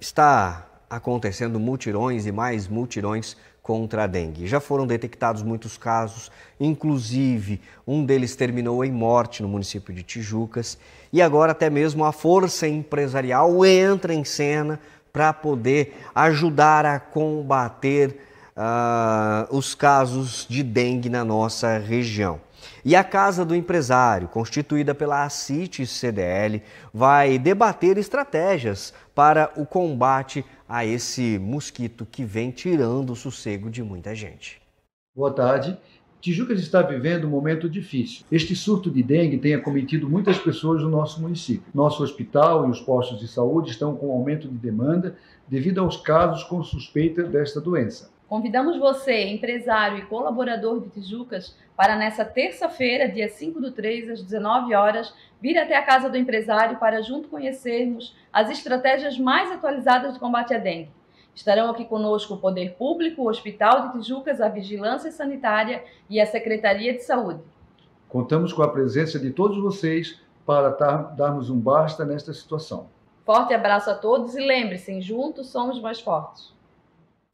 Está acontecendo mutirões e mais mutirões contra a dengue. Já foram detectados muitos casos, inclusive um deles terminou em morte no município de Tijucas. E agora, até mesmo a força empresarial entra em cena para poder ajudar a combater uh, os casos de dengue na nossa região. E a Casa do Empresário, constituída pela ACIT CDL, vai debater estratégias para o combate a esse mosquito que vem tirando o sossego de muita gente. Boa tarde. Tijucas está vivendo um momento difícil. Este surto de dengue tem acometido muitas pessoas no nosso município. Nosso hospital e os postos de saúde estão com aumento de demanda devido aos casos com suspeita desta doença. Convidamos você, empresário e colaborador de Tijucas, para nessa terça-feira, dia 5 do 3, às 19 horas, vir até a Casa do Empresário para junto conhecermos as estratégias mais atualizadas de combate à dengue. Estarão aqui conosco o Poder Público, o Hospital de Tijucas, a Vigilância Sanitária e a Secretaria de Saúde. Contamos com a presença de todos vocês para darmos um basta nesta situação. Forte abraço a todos e lembre-se, juntos somos mais fortes.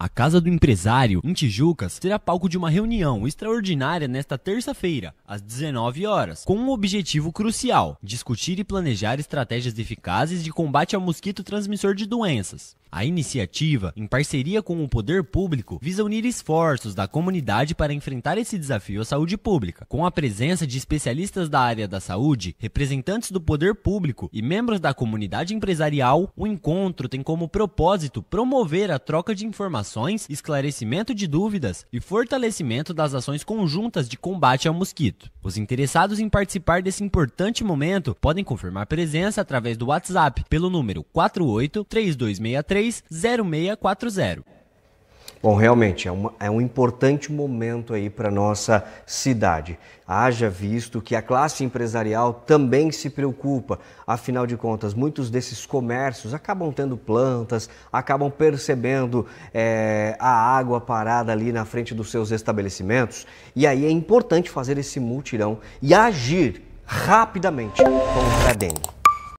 A Casa do Empresário, em Tijucas, será palco de uma reunião extraordinária nesta terça-feira, às 19 horas, com um objetivo crucial: discutir e planejar estratégias eficazes de combate ao mosquito transmissor de doenças. A iniciativa, em parceria com o poder público, visa unir esforços da comunidade para enfrentar esse desafio à saúde pública, com a presença de especialistas da área da saúde, representantes do poder público e membros da comunidade empresarial. O encontro tem como propósito promover a troca de informações, esclarecimento de dúvidas e fortalecimento das ações conjuntas de combate ao mosquito. Os interessados em participar desse importante momento podem confirmar presença através do WhatsApp pelo número 48 3263 0640. Bom, realmente é, uma, é, um importante momento aí para nossa cidade. Haja visto que a classe empresarial também se preocupa. Afinal de contas, muitos desses comércios acabam tendo plantas, acabam percebendo é, a água parada ali na frente dos seus estabelecimentos. E aí é importante fazer esse multirão e agir rapidamente contra a Credem.